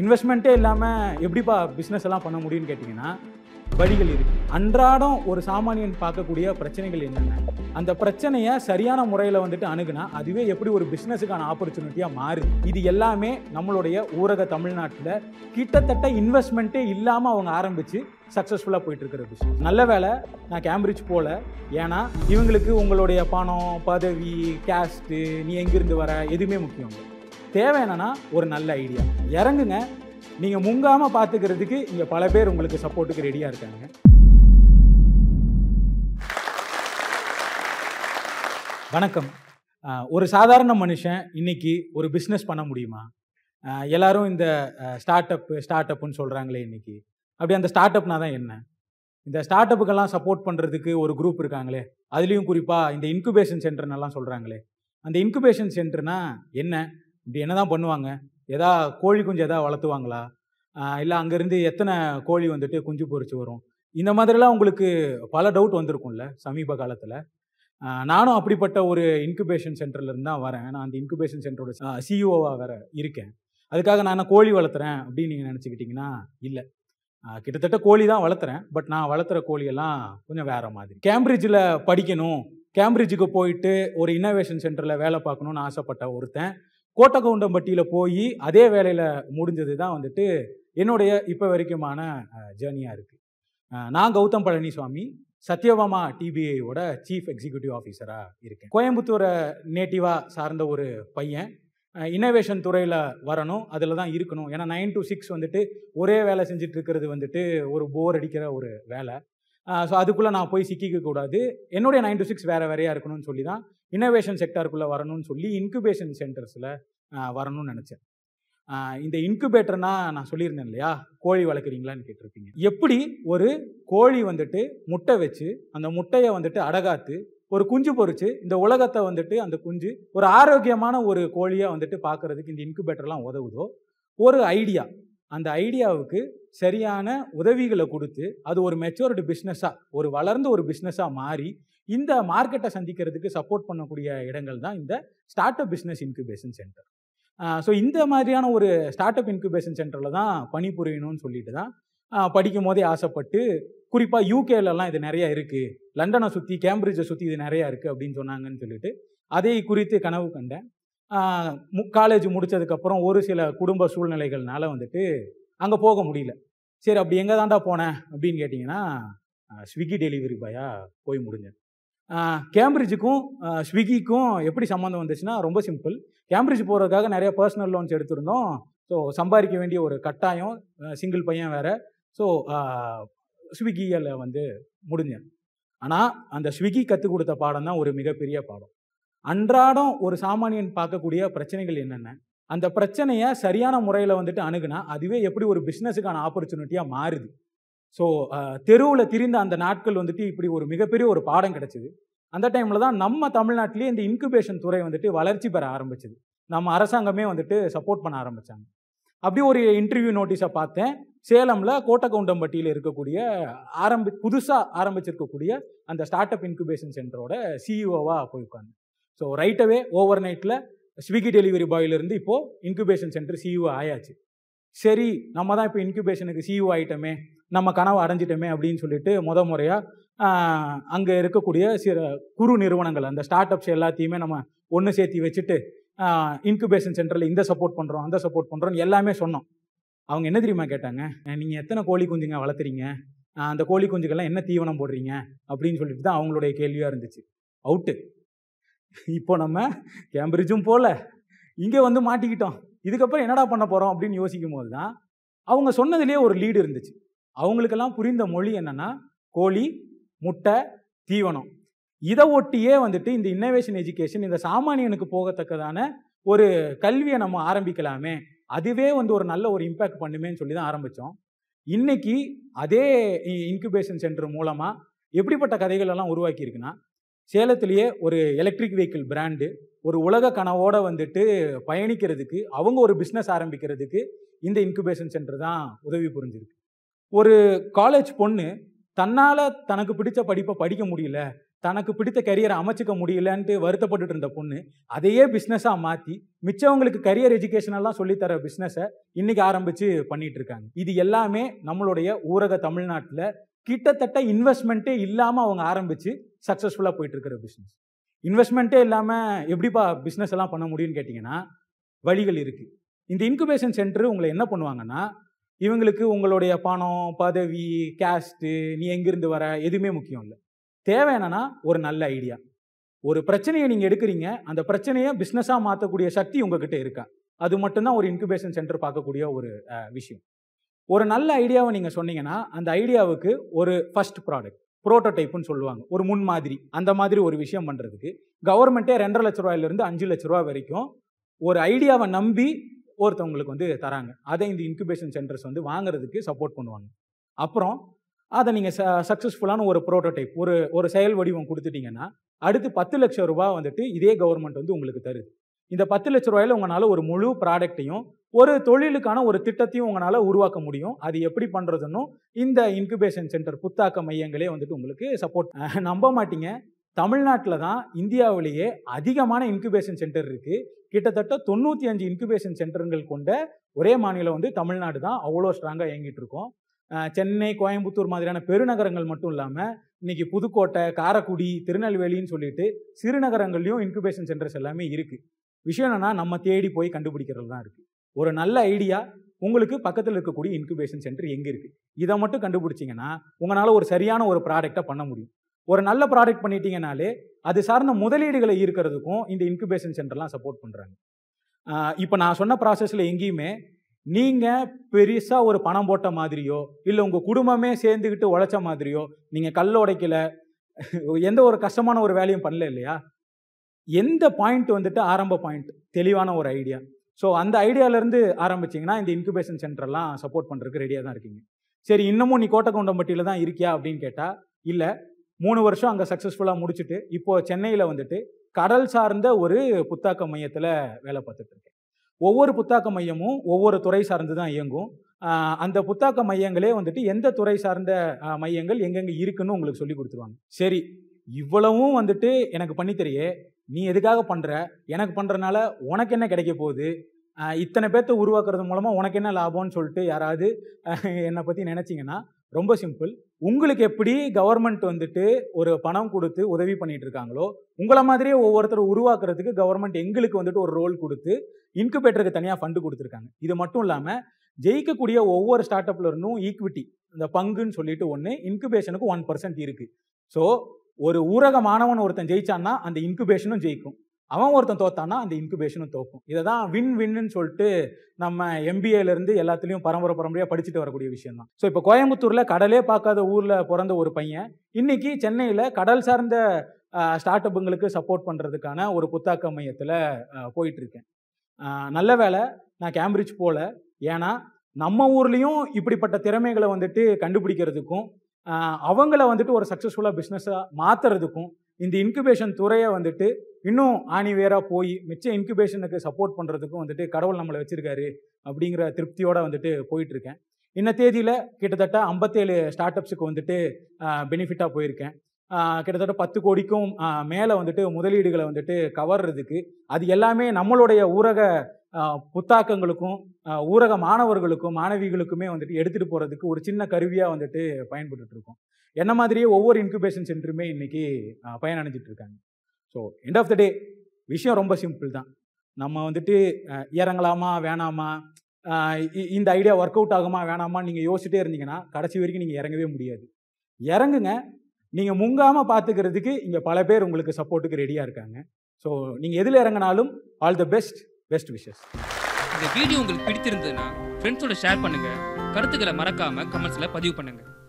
இன்வெஸ்ட்மெண்ட்டே இல்லாமல் எப்படிப்பா பிஸ்னஸ் எல்லாம் பண்ண முடியும்னு கேட்டிங்கன்னா வழிகள் இருக்குது அன்றாடம் ஒரு சாமானியன் பார்க்கக்கூடிய பிரச்சனைகள் என்னென்ன அந்த பிரச்சனையை சரியான முறையில் வந்துட்டு அணுகுனா அதுவே எப்படி ஒரு பிஸ்னஸுக்கான ஆப்பர்ச்சுனிட்டியாக மாறுது இது எல்லாமே நம்மளுடைய ஊரக தமிழ்நாட்டில் கிட்டத்தட்ட இன்வெஸ்ட்மெண்ட்டே இல்லாமல் அவங்க ஆரம்பித்து சக்ஸஸ்ஃபுல்லாக போயிட்டு இருக்கிற பிஸ்னஸ் நல்ல வேலை நான் கேம்பிரிட்ஜ் போகல ஏன்னா இவங்களுக்கு உங்களுடைய பணம் பதவி கேஸ்ட்டு நீ எங்கேருந்து வர எதுவுமே முக்கியம் தேவையானனா ஒரு நல்ல ஐடியா இறங்குங்க நீங்கள் முங்காமல் பார்த்துக்கிறதுக்கு இங்கே பல பேர் உங்களுக்கு சப்போர்ட்டுக்கு ரெடியாக இருக்காங்க வணக்கம் ஒரு சாதாரண மனுஷன் இன்னைக்கு ஒரு பிஸ்னஸ் பண்ண முடியுமா எல்லாரும் இந்த ஸ்டார்ட் அப் ஸ்டார்ட் அப்னு சொல்கிறாங்களே இன்னைக்கு அப்படி அந்த ஸ்டார்ட் அப்னா தான் என்ன இந்த ஸ்டார்ட் அப்புக்கெல்லாம் சப்போர்ட் பண்ணுறதுக்கு ஒரு குரூப் இருக்காங்களே அதுலேயும் குறிப்பாக இந்த இன்குபேஷன் சென்டர்னெல்லாம் சொல்கிறாங்களே அந்த இன்குபேஷன் சென்டர்னா என்ன இப்படி என்ன தான் பண்ணுவாங்க எதா கோழி குஞ்சு எதாவது வளர்த்துவாங்களா இல்லை அங்கேருந்து எத்தனை கோழி வந்துட்டு குஞ்சு பொறிச்சு வரும் இந்த மாதிரிலாம் உங்களுக்கு பல டவுட் வந்திருக்கும்ல சமீப காலத்தில் நானும் அப்படிப்பட்ட ஒரு இன்குபேஷன் சென்டர்லேருந்து தான் வரேன் நான் அந்த இன்குபேஷன் சென்டரோட சிஇஓவாக வேற இருக்கேன் அதுக்காக நான் கோழி வளர்த்துறேன் அப்படின்னு நீங்கள் நினச்சிக்கிட்டிங்கன்னா இல்லை கிட்டத்தட்ட கோழி தான் வளர்த்துறேன் பட் நான் வளர்த்துற கோழியெல்லாம் கொஞ்சம் வேற மாதிரி கேம்பிரிட்ஜில் படிக்கணும் கேம்பிரிட்ஜுக்கு போயிட்டு ஒரு இன்னோவேஷன் சென்டரில் வேலை பார்க்கணுன்னு ஆசைப்பட்ட ஒருத்தன் கோட்டகவுண்டம்பட்டியில் போய் அதே வேலையில் முடிஞ்சது தான் வந்துட்டு என்னுடைய இப்போ வரைக்குமான ஜேர்னியாக இருக்குது நான் கௌதம் பழனிசாமி சத்யபாமா டிபிஐயோட சீஃப் எக்ஸிக்யூட்டிவ் ஆஃபீஸராக இருக்கேன் கோயம்புத்தூரை நேட்டிவாக சார்ந்த ஒரு பையன் இன்னோவேஷன் துறையில் வரணும் அதில் தான் இருக்கணும் ஏன்னா நைன் டு சிக்ஸ் வந்துட்டு ஒரே வேலை செஞ்சுட்டு இருக்கிறது வந்துட்டு ஒரு போர் அடிக்கிற ஒரு வேலை ஸோ அதுக்குள்ளே நான் போய் சிக்கிக்க கூடாது என்னுடைய நைன் டு சிக்ஸ் வேறு வேறையாக இருக்கணும்னு சொல்லி தான் இன்னோவேஷன் செக்டருக்குள்ளே வரணும்னு சொல்லி இன்குபேஷன் சென்டர்ஸில் வரணும்னு நினச்சேன் இந்த இன்குபேட்டர்னா நான் சொல்லியிருந்தேன் இல்லையா கோழி வளர்க்குறீங்களான்னு கேட்டிருப்பீங்க எப்படி ஒரு கோழி வந்துட்டு முட்டை வச்சு அந்த முட்டையை வந்துட்டு அடகாத்து ஒரு குஞ்சு பொறிச்சு இந்த உலகத்தை வந்துட்டு அந்த குஞ்சு ஒரு ஆரோக்கியமான ஒரு கோழியாக வந்துட்டு பார்க்குறதுக்கு இந்த இன்குபேட்டர்லாம் உதவுதோ ஒரு ஐடியா அந்த ஐடியாவுக்கு சரியான உதவிகளை கொடுத்து அது ஒரு மெச்சோர்டு பிஸ்னஸாக ஒரு வளர்ந்த ஒரு பிஸ்னஸாக மாறி இந்த மார்க்கெட்டை சந்திக்கிறதுக்கு சப்போர்ட் பண்ணக்கூடிய இடங்கள் தான் இந்த start up business incubation center so இந்த மாதிரியான ஒரு ஸ்டார்ட் அப் இன்குபேஷன் சென்டரில் தான் பணிபுரியணும்னு சொல்லிட்டு தான் படிக்கும் போதே ஆசைப்பட்டு குறிப்பாக யூகேலலாம் இது நிறையா இருக்குது லண்டனை சுற்றி கேம்பிரிட்ஜை சுற்றி இது நிறையா இருக்குது அப்படின்னு சொன்னாங்கன்னு சொல்லிட்டு அதை குறித்து கனவு கண்டேன் காலேஜ் முடித்ததுக்கப்புறம் ஒரு சில குடும்ப சூழ்நிலைகள்னால வந்துட்டு அங்கே போக முடியல சரி அப்படி எங்கே தாண்டா போனேன் அப்படின்னு கேட்டிங்கன்னா ஸ்விக்கி டெலிவரி பாயாக போய் முடிஞ்சேன் கேம்பிரிட்ஜுக்கும் ஸ்விக்கிக்கும் எப்படி சம்மந்தம் வந்துச்சுன்னா ரொம்ப சிம்பிள் கேம்பிரிட்ஜ் போகிறதுக்காக நிறைய பர்சனல் லோன்ஸ் எடுத்திருந்தோம் ஸோ சம்பாதிக்க வேண்டிய ஒரு கட்டாயம் சிங்கிள் பையன் வேறு ஸோ ஸ்விக்கியில் வந்து முடிஞ்சேன் ஆனால் அந்த ஸ்விக்கி கற்றுக் கொடுத்த பாடம் தான் ஒரு மிகப்பெரிய பாடம் அன்றாடம் ஒரு சாமானியன் பார்க்கக்கூடிய பிரச்சனைகள் என்னென்ன அந்த பிரச்சனையை சரியான முறையில் வந்துட்டு அணுகுனா அதுவே எப்படி ஒரு பிஸ்னஸுக்கான ஆப்பர்ச்சுனிட்டியாக மாறுது ஸோ தெருவில் திரிந்த அந்த நாட்கள் வந்துட்டு இப்படி ஒரு மிகப்பெரிய ஒரு பாடம் கிடச்சிது அந்த டைமில் தான் நம்ம தமிழ்நாட்டிலேயே இந்த இன்குபேஷன் துறை வந்துட்டு வளர்ச்சி பெற ஆரம்பிச்சது நம்ம அரசாங்கமே வந்துட்டு சப்போர்ட் பண்ண ஆரம்பித்தாங்க அப்படி ஒரு இன்டர்வியூ நோட்டீஸை பார்த்தேன் சேலமில் கோட்டக்கவுண்டம்பட்டியில் இருக்கக்கூடிய ஆரம்பி புதுசாக ஆரம்பிச்சிருக்கக்கூடிய அந்த ஸ்டார்ட் அப் இன்குபேஷன் சென்டரோட சிஇஓவாக போய் உட்காந்து ஸோ ரைட் அவே ஓவர் நைட்டில் ஸ்விக்கி டெலிவரி பாயிலிருந்து இப்போது இன்குபேஷன் சென்டர் சிஇஓ ஆயாச்சு சரி நம்ம தான் இப்போ இன்குபேஷனுக்கு சிஇஓ e ஆகிட்டோமே நம்ம கனவு அடைஞ்சிட்டோமே அப்படின்னு சொல்லிட்டு முத முறையாக அங்கே இருக்கக்கூடிய சில குறு நிறுவனங்கள் அந்த ஸ்டார்ட் அப்ஸ் எல்லாத்தையுமே நம்ம ஒன்று சேர்த்து வச்சுட்டு இன்குபேஷன் சென்டரில் இந்த சப்போர்ட் பண்ணுறோம் அந்த சப்போர்ட் பண்ணுறோம் எல்லாமே சொன்னோம் அவங்க என்ன தெரியுமா கேட்டாங்க நீங்கள் எத்தனை கோழி குஞ்சுங்க வளர்த்துறீங்க அந்த கோழி குஞ்சுக்கெல்லாம் என்ன தீவனம் போடுறீங்க அப்படின்னு சொல்லிட்டு தான் அவங்களுடைய கேள்வியாக இருந்துச்சு அவுட்டு இப்போ நம்ம கேம்பிரிட்ஜும் போகல இங்கே வந்து மாட்டிக்கிட்டோம் இதுக்கப்புறம் என்னடா பண்ண போகிறோம் அப்படின்னு யோசிக்கும் போது தான் அவங்க சொன்னதுலேயே ஒரு லீடு இருந்துச்சு அவங்களுக்கெல்லாம் புரிந்த மொழி என்னென்னா கோழி முட்டை தீவனம் இதை ஒட்டியே வந்துட்டு இந்த இன்னோவேஷன் எஜுகேஷன் இந்த சாமானியனுக்கு போகத்தக்கதான ஒரு கல்வியை நம்ம ஆரம்பிக்கலாமே அதுவே வந்து ஒரு நல்ல ஒரு இம்பேக்ட் பண்ணுமேன்னு சொல்லி தான் ஆரம்பித்தோம் இன்னைக்கு அதே இன்குபேஷன் சென்டர் மூலமாக எப்படிப்பட்ட கதைகள் எல்லாம் உருவாக்கியிருக்குன்னா சேலத்திலேயே ஒரு எலக்ட்ரிக் வெஹிக்கிள் பிராண்டு ஒரு உலக கனவோடு வந்துட்டு பயணிக்கிறதுக்கு அவங்க ஒரு பிஸ்னஸ் ஆரம்பிக்கிறதுக்கு இந்த இன்குபேஷன் சென்டர் தான் உதவி புரிஞ்சிருக்கு ஒரு காலேஜ் பொண்ணு தன்னால் தனக்கு பிடித்த படிப்பை படிக்க முடியல தனக்கு பிடித்த கரியரை அமைச்சிக்க முடியலன்ட்டு வருத்தப்பட்டுட்டு இருந்த பொண்ணு அதையே பிஸ்னஸாக மாற்றி மிச்சவங்களுக்கு கரியர் எஜுகேஷனெல்லாம் சொல்லித்தர பிஸ்னஸை இன்றைக்கி ஆரம்பித்து பண்ணிகிட்டு இருக்காங்க இது எல்லாமே நம்மளுடைய ஊரக தமிழ்நாட்டில் கிட்டத்தட்ட இன்வெஸ்ட்மெண்ட்டே இல்லாமல் அவங்க ஆரம்பித்து சக்ஸஸ்ஃபுல்லாக போயிட்டுருக்கிற பிஸ்னஸ் இன்வெஸ்ட்மெண்ட்டே இல்லாமல் எப்படிப்பா பிஸ்னஸ் எல்லாம் பண்ண முடியும்னு கேட்டிங்கன்னா வழிகள் இருக்குது இந்த இன்குபேஷன் சென்டர் உங்களை என்ன பண்ணுவாங்கன்னா இவங்களுக்கு உங்களுடைய பணம் பதவி கேஸ்ட்டு நீ எங்கேருந்து வர எதுவுமே முக்கியம் இல்லை தேவை என்னன்னா ஒரு நல்ல ஐடியா ஒரு பிரச்சனையை நீங்கள் எடுக்கிறீங்க அந்த பிரச்சனையை பிஸ்னஸாக மாற்றக்கூடிய சக்தி உங்ககிட்ட இருக்கா அது மட்டும்தான் ஒரு இன்குபேஷன் சென்டர் பார்க்கக்கூடிய ஒரு விஷயம் ஒரு நல்ல ஐடியாவை நீங்கள் சொன்னீங்கன்னா அந்த ஐடியாவுக்கு ஒரு ஃபஸ்ட் ப்ராடக்ட் ப்ரோட்டோடைப்புன்னு சொல்லுவாங்க ஒரு முன்மாதிரி அந்த மாதிரி ஒரு விஷயம் பண்ணுறதுக்கு கவர்மெண்ட்டே ரெண்டரை லட்ச ரூபாயிலேருந்து அஞ்சு லட்ச ரூபா வரைக்கும் ஒரு ஐடியாவை நம்பி ஒருத்தவங்களுக்கு வந்து தராங்க அதை இந்த இன்குபேஷன் சென்டர்ஸ் வந்து வாங்குறதுக்கு சப்போர்ட் பண்ணுவாங்க அப்புறம் அதை நீங்கள் ச சக்ஸஸ்ஃபுல்லான ஒரு ப்ரோட்டோடைப் ஒரு ஒரு செயல் வடிவம் கொடுத்துட்டிங்கன்னா அடுத்து பத்து லட்சம் ரூபா வந்துட்டு இதே கவர்மெண்ட் வந்து உங்களுக்கு தருது இந்த பத்து லட்ச ரூபாயில் உங்களால் ஒரு முழு ப்ராடக்ட்டையும் ஒரு தொழிலுக்கான ஒரு திட்டத்தையும் உங்களால் உருவாக்க முடியும் அது எப்படி பண்ணுறதுன்னு இந்த இன்குபேஷன் சென்டர் புத்தாக்க மையங்களே வந்துட்டு உங்களுக்கு சப்போர்ட் நம்ப மாட்டீங்க தமிழ்நாட்டில் தான் இந்தியாவிலேயே அதிகமான இன்குபேஷன் சென்டர் இருக்குது கிட்டத்தட்ட தொண்ணூற்றி அஞ்சு இன்குபேஷன் சென்டர்கள் கொண்ட ஒரே மாநிலம் வந்து தமிழ்நாடு தான் அவ்வளோ ஸ்ட்ராங்காக இயங்கிட்டு இருக்கோம் சென்னை கோயம்புத்தூர் மாதிரியான பெருநகரங்கள் மட்டும் இல்லாமல் இன்றைக்கி புதுக்கோட்டை காரக்குடி திருநெல்வேலின்னு சொல்லிட்டு சிறுநகரங்கள்லேயும் இன்குபேஷன் சென்டர்ஸ் எல்லாமே இருக்குது விஷயம் என்னென்னா நம்ம தேடி போய் கண்டுபிடிக்கிறது தான் இருக்குது ஒரு நல்ல ஐடியா உங்களுக்கு பக்கத்தில் இருக்கக்கூடிய இன்குபேஷன் சென்டர் எங்கே இருக்குது இதை மட்டும் கண்டுபிடிச்சிங்கன்னா உங்களால் ஒரு சரியான ஒரு ப்ராடக்டை பண்ண முடியும் ஒரு நல்ல ப்ராடக்ட் பண்ணிட்டீங்கனாலே அது சார்ந்த முதலீடுகளை ஈர்க்கிறதுக்கும் இந்த இன்குபேஷன் சென்டர்லாம் சப்போர்ட் பண்ணுறாங்க இப்போ நான் சொன்ன ப்ராசஸில் எங்கேயுமே நீங்கள் பெருசாக ஒரு பணம் போட்ட மாதிரியோ இல்லை உங்கள் குடும்பமே சேர்ந்துக்கிட்டு உழைச்ச மாதிரியோ நீங்கள் கல் உடைக்கல எந்த ஒரு கஷ்டமான ஒரு வேலையும் பண்ணல இல்லையா எந்த பாயிண்ட் வந்துட்டு ஆரம்ப பாயிண்ட் தெளிவான ஒரு ஐடியா ஸோ அந்த ஐடியாவிலேருந்து ஆரம்பிச்சிங்கன்னா இந்த இன்குபேஷன் சென்டர்லாம் சப்போர்ட் பண்ணுறதுக்கு ரெடியாக தான் இருக்கீங்க சரி இன்னமும் நீ கோட்டக்கவுண்டம்பட்டியில் தான் இருக்கியா அப்படின்னு கேட்டால் இல்லை மூணு வருஷம் அங்கே சக்ஸஸ்ஃபுல்லாக முடிச்சுட்டு இப்போது சென்னையில் வந்துட்டு கடல் சார்ந்த ஒரு புத்தாக்க மையத்தில் வேலை பார்த்துட்ருக்கேன் ஒவ்வொரு புத்தாக்க மையமும் ஒவ்வொரு துறை சார்ந்து தான் இயங்கும் அந்த புத்தாக்க மையங்களே வந்துட்டு எந்த துறை சார்ந்த மையங்கள் எங்கெங்கே இருக்குன்னு உங்களுக்கு சொல்லி கொடுத்துருவாங்க சரி இவ்வளவும் வந்துட்டு எனக்கு பண்ணித்தரையே நீ எதுக்காக பண்ணுற எனக்கு பண்ணுறனால உனக்கு என்ன கிடைக்க போகுது இத்தனை பேர்த்த உருவாக்குறது மூலமாக உனக்கு என்ன லாபம்னு சொல்லிட்டு யாராவது என்னை பற்றி நினச்சிங்கன்னா ரொம்ப சிம்பிள் உங்களுக்கு எப்படி கவர்மெண்ட் வந்துட்டு ஒரு பணம் கொடுத்து உதவி பண்ணிட்டு இருக்காங்களோ உங்களை மாதிரியே ஒவ்வொருத்தர் உருவாக்குறதுக்கு கவர்மெண்ட் எங்களுக்கு வந்துட்டு ஒரு ரோல் கொடுத்து இன்குபேட்டருக்கு தனியாக ஃபண்டு கொடுத்துருக்காங்க இது மட்டும் இல்லாமல் ஜெயிக்கக்கூடிய ஒவ்வொரு ஸ்டார்ட் அப்ல இருந்தும் ஈக்விட்டி இந்த பங்குன்னு சொல்லிட்டு ஒன்று இன்குபேஷனுக்கு ஒன் பர்சன்ட் இருக்குது ஸோ ஒரு ஊரக மாணவன் ஒருத்தன் ஜெயிச்சான்னா அந்த இன்குபேஷனும் ஜெயிக்கும் அவன் ஒருத்தன் தோத்தான்னா அந்த இன்குபேஷனும் தோக்கும் இதை தான் வின் வின்னு சொல்லிட்டு நம்ம எம்பிஏலேருந்து எல்லாத்துலேயும் பரம்பரை பரம்பரையாக படிச்சுட்டு வரக்கூடிய விஷயம் தான் ஸோ இப்போ கோயம்புத்தூரில் கடலே பார்க்காத ஊரில் பிறந்த ஒரு பையன் இன்றைக்கி சென்னையில் கடல் சார்ந்த ஸ்டார்ட் அப்புங்களுக்கு சப்போர்ட் பண்ணுறதுக்கான ஒரு புத்தாக்க மையத்தில் போயிட்டுருக்கேன் நல்ல வேலை நான் கேம்பிரிட்ஜ் போகல ஏன்னா நம்ம ஊர்லேயும் இப்படிப்பட்ட திறமைகளை வந்துட்டு கண்டுபிடிக்கிறதுக்கும் அவங்கள வந்துட்டு ஒரு சக்ஸஸ்ஃபுல்லாக பிஸ்னஸாக மாற்றுறதுக்கும் இந்த இன்குபேஷன் துறையை வந்துட்டு இன்னும் ஆணிவேராக போய் மிச்ச இன்குபேஷனுக்கு சப்போர்ட் பண்ணுறதுக்கும் வந்துட்டு கடவுள் நம்மளை வச்சுருக்காரு அப்படிங்கிற திருப்தியோடு வந்துட்டு போயிட்டுருக்கேன் இன்ன தேதியில் கிட்டத்தட்ட ஐம்பத்தேழு ஸ்டார்ட் அப்ஸுக்கு வந்துட்டு பெனிஃபிட்டாக போயிருக்கேன் கிட்டத்தட்ட பத்து கோடிக்கும் மேலே வந்துட்டு முதலீடுகளை வந்துட்டு கவர்றதுக்கு அது எல்லாமே நம்மளுடைய ஊரக புத்தாக்கங்களுக்கும் ஊரக மாணவர்களுக்கும் மாணவிகளுக்குமே வந்துட்டு எடுத்துகிட்டு போகிறதுக்கு ஒரு சின்ன கருவியாக வந்துட்டு பயன்பட்டுருக்கோம் என்ன மாதிரியே ஒவ்வொரு இன்குபேஷன் சென்டருமே இன்றைக்கி பயனடைஞ்சிட்டு இருக்காங்க so end of the day விஷயம் ரொம்ப சிம்பிள் தான் நம்ம வந்துட்டு இறங்கலாமா வேணாமா இந்த ஐடியா ஒர்க் அவுட் ஆகுமா வேணாமா நீங்கள் யோசிச்சுட்டே இருந்தீங்கன்னா கடைசி வரைக்கும் நீங்கள் இறங்கவே முடியாது இறங்குங்க நீங்கள் முங்காமல் பார்த்துக்கிறதுக்கு இங்கே பல பேர் உங்களுக்கு சப்போர்ட்டுக்கு ரெடியாக இருக்காங்க ஸோ நீங்கள் எதில் இறங்கினாலும் all the best best wishes இந்த வீடியோ உங்களுக்கு பிடித்திருந்ததுன்னா ஃப்ரெண்ட்ஸோட ஷேர் பண்ணுங்கள் கருத்துக்களை மறக்காமல் கமெண்ட்ஸில் பதிவு பண்ணுங்கள்